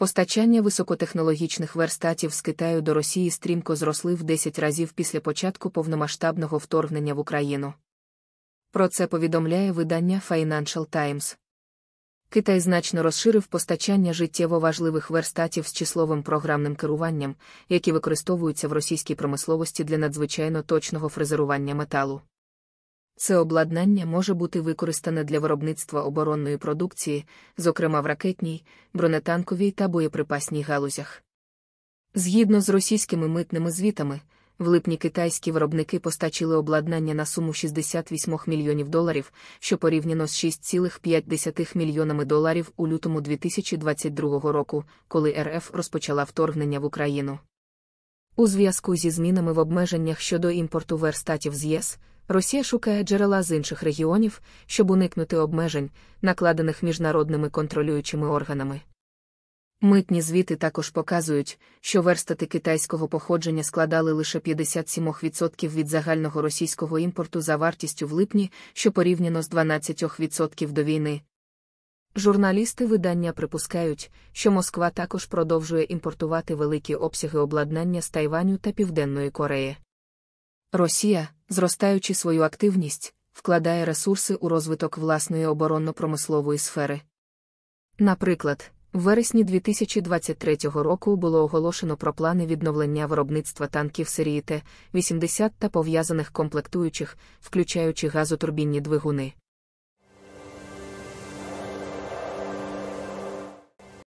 Постачання високотехнологічних верстатів з Китаю до Росії стрімко зросли в 10 разів після початку повномасштабного вторгнення в Україну. Про це повідомляє видання Financial Times. Китай значно розширив постачання життєво важливих верстатів з числовим програмним керуванням, які використовуються в російській промисловості для надзвичайно точного фрезерування металу. Це обладнання може бути використане для виробництва оборонної продукції, зокрема в ракетній, бронетанковій та боєприпасній галузях. Згідно з російськими митними звітами, в липні китайські виробники постачили обладнання на суму 68 мільйонів доларів, що порівняно з 6,5 мільйонами доларів у лютому 2022 року, коли РФ розпочала вторгнення в Україну. У зв'язку зі змінами в обмеженнях щодо імпорту верстатів з ЄС. Росія шукає джерела з інших регіонів, щоб уникнути обмежень, накладених міжнародними контролюючими органами. Митні звіти також показують, що верстати китайського походження складали лише 57% від загального російського імпорту за вартістю в липні, що порівняно з 12% до війни. Журналісти видання припускають, що Москва також продовжує імпортувати великі обсяги обладнання з Тайваню та Південної Кореї. Росія зростаючи свою активність, вкладає ресурси у розвиток власної оборонно-промислової сфери. Наприклад, в вересні 2023 року було оголошено про плани відновлення виробництва танків серії Т-80 та пов'язаних комплектуючих, включаючи газотурбінні двигуни.